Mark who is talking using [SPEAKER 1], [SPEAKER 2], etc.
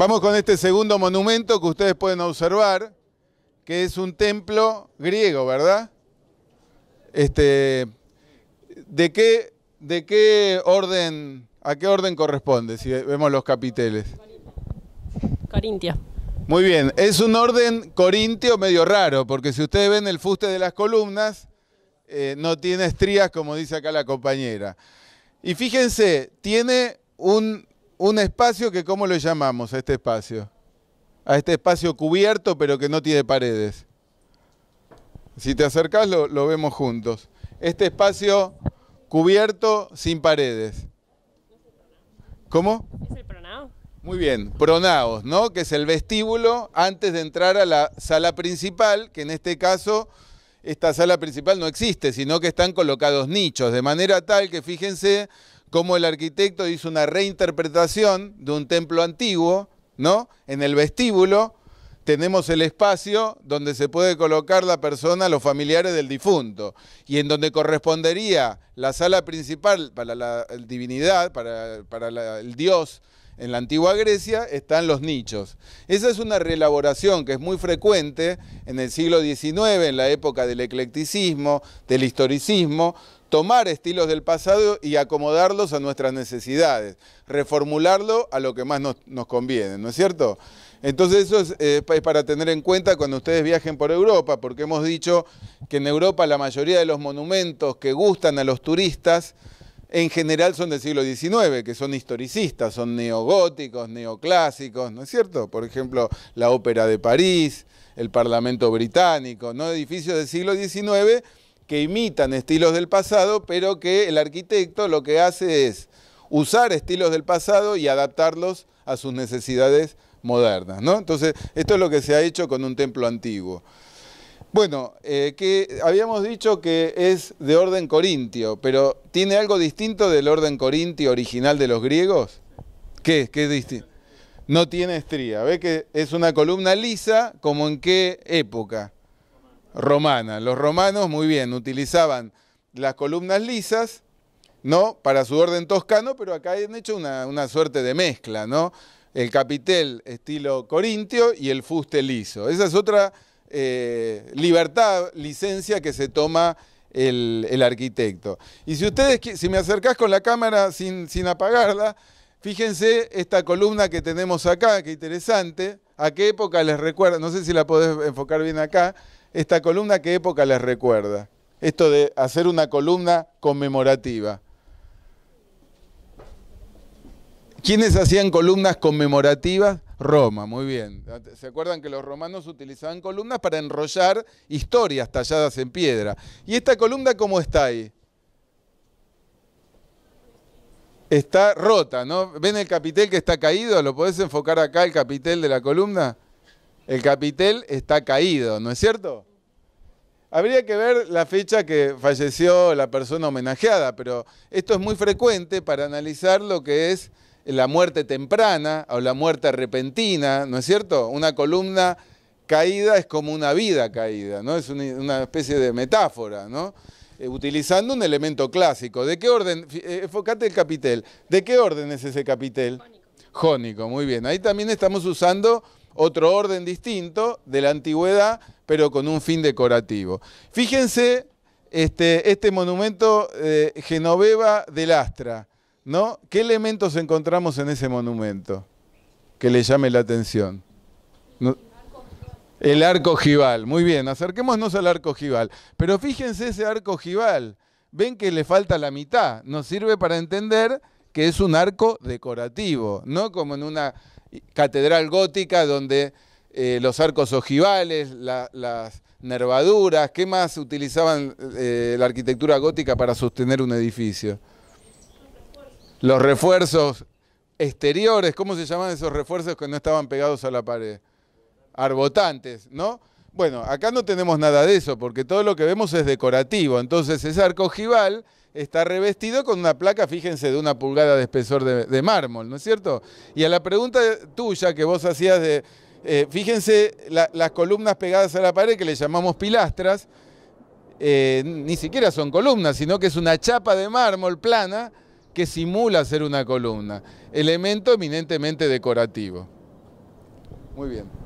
[SPEAKER 1] Vamos con este segundo monumento que ustedes pueden observar, que es un templo griego, ¿verdad? Este, ¿de, qué, ¿De qué orden, a qué orden corresponde si vemos los capiteles? Corintia. Muy bien, es un orden corintio medio raro, porque si ustedes ven el fuste de las columnas, eh, no tiene estrías como dice acá la compañera. Y fíjense, tiene un un espacio que, ¿cómo lo llamamos a este espacio? A este espacio cubierto pero que no tiene paredes. Si te acercás lo, vemos juntos. Este espacio cubierto sin paredes. ¿Cómo? Es el pronao. Muy bien, pronaos, ¿no? Que es el vestíbulo antes de entrar a la sala principal, que en este caso esta sala principal no existe, sino que están colocados nichos, de manera tal que fíjense cómo el arquitecto hizo una reinterpretación de un templo antiguo, ¿no? En el vestíbulo tenemos el espacio donde se puede colocar la persona, los familiares del difunto, y en donde correspondería la sala principal para la divinidad, para, el dios en la antigua Grecia, están los nichos. Esa es una reelaboración que es muy frecuente en el siglo XIX, en la época del eclecticismo, del historicismo, tomar estilos del pasado y acomodarlos a nuestras necesidades, reformularlo a lo que más nos, nos conviene, ¿no es cierto? Entonces eso eh, es, para tener en cuenta cuando ustedes viajen por Europa, porque hemos dicho que en Europa la mayoría de los monumentos que gustan a los turistas en general son del siglo XIX, que son historicistas, son neogóticos, neoclásicos, ¿no es cierto? Por ejemplo, la Ópera de París, el Parlamento Británico, ¿no? Edificios del siglo XIX que imitan estilos del pasado, pero que el arquitecto lo que hace es usar estilos del pasado y adaptarlos a sus necesidades modernas. ¿no? Entonces, esto es lo que se ha hecho con un templo antiguo. Bueno, eh, que habíamos dicho que es de orden corintio, pero ¿tiene algo distinto del orden corintio original de los griegos? ¿Qué? ¿Qué es distinto? No tiene estría. Ve que es una columna lisa, como en qué época? romana. Los romanos, muy bien, utilizaban las columnas lisas, ¿no? Para su orden toscano, pero acá han hecho una, una suerte de mezcla, ¿no? El capitel estilo corintio y el fuste liso. Esa es otra eh, libertad, licencia que se toma el, arquitecto. Y si ustedes, si me acercás con la cámara sin, sin apagarla, fíjense esta columna que tenemos acá, qué interesante. ¿A qué época les recuerda? No sé si la podés enfocar bien acá esta columna, ¿qué época les recuerda? Esto de hacer una columna conmemorativa. ¿Quiénes hacían columnas conmemorativas? Roma, muy bien. ¿Se acuerdan que los romanos utilizaban columnas para enrollar historias talladas en piedra? ¿Y esta columna cómo está ahí? Está rota, ¿no? ¿Ven el capitel que está caído? ¿Lo podés enfocar acá, el capitel de la columna? el capitel está caído, ¿no es cierto? Habría que ver la fecha que falleció la persona homenajeada, pero esto es muy frecuente para analizar lo que es la muerte temprana o la muerte repentina, ¿no es cierto? Una columna caída es como una vida caída, ¿no? Es una especie de metáfora, ¿no? Eh, utilizando un elemento clásico. ¿De qué orden? Eh, enfocate el capitel. ¿De qué orden es ese capitel? Jónico. Jónico, muy bien. Ahí también estamos usando otro orden distinto de la antigüedad, pero con un fin decorativo. Fíjense este, este monumento eh, Genoveva del Astra, ¿no? ¿Qué elementos encontramos en ese monumento que le llame la atención? El arco ojival, muy bien, acerquémonos al arco ojival. Pero fíjense ese arco ojival, ven que le falta la mitad, nos sirve para entender que es un arco decorativo, no como en una catedral gótica donde eh, los arcos ojivales, las nervaduras, ¿qué más utilizaban eh, la arquitectura gótica para sostener un edificio? Los refuerzos exteriores, ¿cómo se llaman esos refuerzos que no estaban pegados a la pared? Arbotantes, ¿no? Bueno, acá no tenemos nada de eso, porque todo lo que vemos es decorativo. Entonces, ese arco ojival está revestido con una placa, fíjense, de una pulgada de espesor de, mármol, ¿no es cierto? Y a la pregunta tuya que vos hacías de, eh, fíjense las columnas pegadas a la pared que le llamamos pilastras, eh, ni siquiera son columnas, sino que es una chapa de mármol plana que simula ser una columna, elemento eminentemente decorativo. Muy bien.